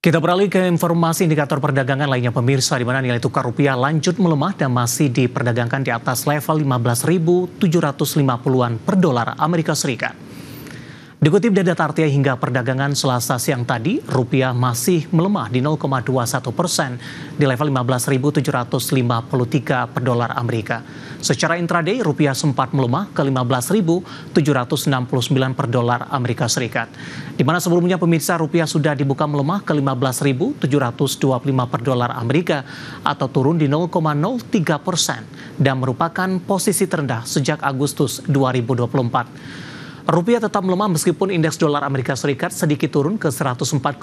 Kita beralih ke informasi indikator perdagangan lainnya pemirsa di mana nilai tukar rupiah lanjut melemah dan masih diperdagangkan di atas level 15.750-an per dolar Amerika Serikat. Dikutip dari data RTI hingga perdagangan selasa siang tadi, rupiah masih melemah di 0,21 persen di level 15.753 per dolar Amerika. Secara intraday, rupiah sempat melemah ke 15.769 per dolar Amerika Serikat. Di mana sebelumnya pemirsa rupiah sudah dibuka melemah ke 15.725 per dolar Amerika atau turun di 0,03 persen dan merupakan posisi terendah sejak Agustus 2024. Rupiah tetap melemah meskipun indeks dolar Amerika Serikat sedikit turun ke 104,26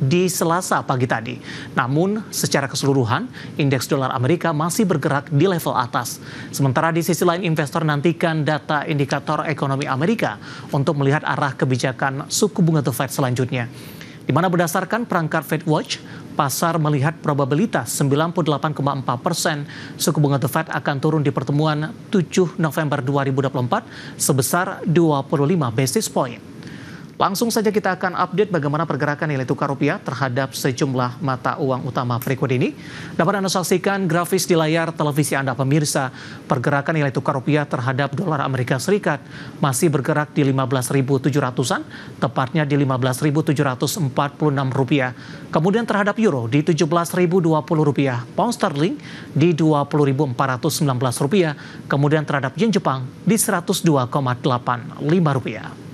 di Selasa pagi tadi. Namun secara keseluruhan indeks dolar Amerika masih bergerak di level atas. Sementara di sisi lain investor nantikan data indikator ekonomi Amerika untuk melihat arah kebijakan suku bunga The Fed selanjutnya. Di mana berdasarkan perangkat Fed Watch, pasar melihat probabilitas 98,4 persen suku bunga The Fed akan turun di pertemuan 7 November 2024 sebesar 25 basis point. Langsung saja kita akan update bagaimana pergerakan nilai tukar rupiah terhadap sejumlah mata uang utama berikut ini. Dapat Anda saksikan grafis di layar televisi Anda pemirsa. Pergerakan nilai tukar rupiah terhadap dolar Amerika Serikat masih bergerak di 15.700-an, tepatnya di 15.746 rupiah. Kemudian terhadap euro di 17.020 rupiah, pound sterling di 20.419 rupiah, kemudian terhadap yen Jepang di 102,85 rupiah.